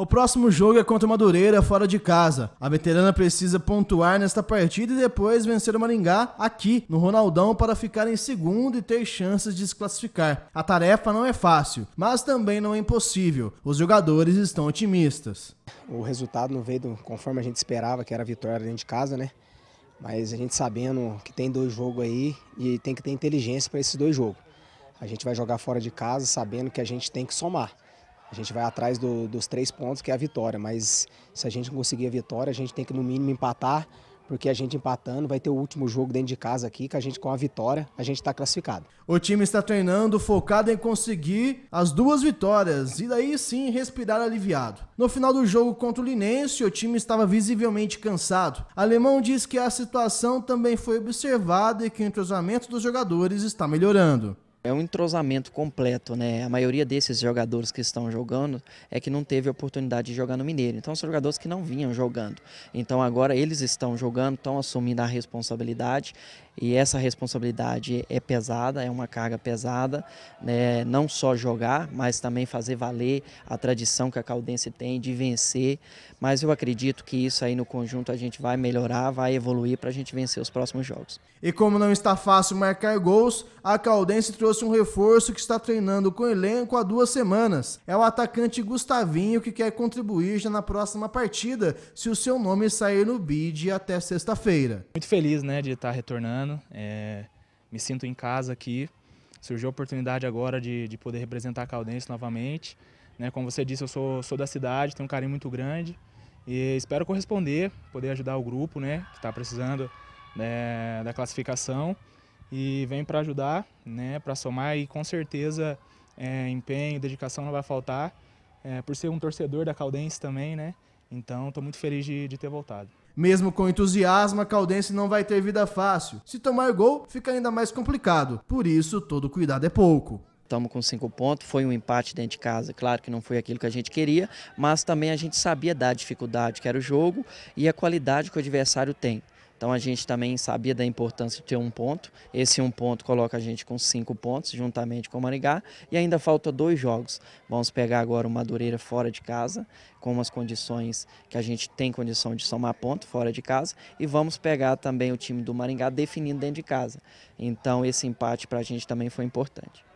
O próximo jogo é contra o Madureira, fora de casa. A veterana precisa pontuar nesta partida e depois vencer o Maringá aqui no Ronaldão para ficar em segundo e ter chances de se classificar. A tarefa não é fácil, mas também não é impossível. Os jogadores estão otimistas. O resultado não veio do, conforme a gente esperava, que era a vitória dentro de casa, né? Mas a gente sabendo que tem dois jogos aí e tem que ter inteligência para esses dois jogos. A gente vai jogar fora de casa sabendo que a gente tem que somar. A gente vai atrás do, dos três pontos, que é a vitória. Mas se a gente conseguir a vitória, a gente tem que, no mínimo, empatar, porque a gente empatando vai ter o último jogo dentro de casa aqui, que a gente, com a vitória, a gente está classificado. O time está treinando focado em conseguir as duas vitórias e daí sim respirar aliviado. No final do jogo contra o Linense, o time estava visivelmente cansado. alemão diz que a situação também foi observada e que o entrosamento dos jogadores está melhorando é um entrosamento completo, né? A maioria desses jogadores que estão jogando é que não teve oportunidade de jogar no Mineiro. Então são jogadores que não vinham jogando. Então agora eles estão jogando, estão assumindo a responsabilidade e essa responsabilidade é pesada, é uma carga pesada, né? Não só jogar, mas também fazer valer a tradição que a Caldense tem de vencer. Mas eu acredito que isso aí no conjunto a gente vai melhorar, vai evoluir para a gente vencer os próximos jogos. E como não está fácil marcar gols, a Caldense trouxe um reforço que está treinando com o elenco há duas semanas. É o atacante Gustavinho que quer contribuir já na próxima partida, se o seu nome sair no bid até sexta-feira. Muito feliz né, de estar retornando, é, me sinto em casa aqui. Surgiu a oportunidade agora de, de poder representar a Caldense novamente. Né, como você disse, eu sou, sou da cidade, tenho um carinho muito grande e espero corresponder, poder ajudar o grupo né, que está precisando né, da classificação e vem para ajudar, né, para somar e com certeza é, empenho, dedicação não vai faltar, é, por ser um torcedor da Caldense também, né? Então estou muito feliz de, de ter voltado. Mesmo com entusiasmo, a Caldense não vai ter vida fácil. Se tomar gol, fica ainda mais complicado. Por isso, todo cuidado é pouco. Estamos com cinco pontos, foi um empate dentro de casa, claro que não foi aquilo que a gente queria, mas também a gente sabia da dificuldade que era o jogo e a qualidade que o adversário tem. Então a gente também sabia da importância de ter um ponto. Esse um ponto coloca a gente com cinco pontos, juntamente com o Maringá. E ainda falta dois jogos. Vamos pegar agora o Madureira fora de casa, com as condições que a gente tem condição de somar ponto fora de casa. E vamos pegar também o time do Maringá definindo dentro de casa. Então esse empate para a gente também foi importante.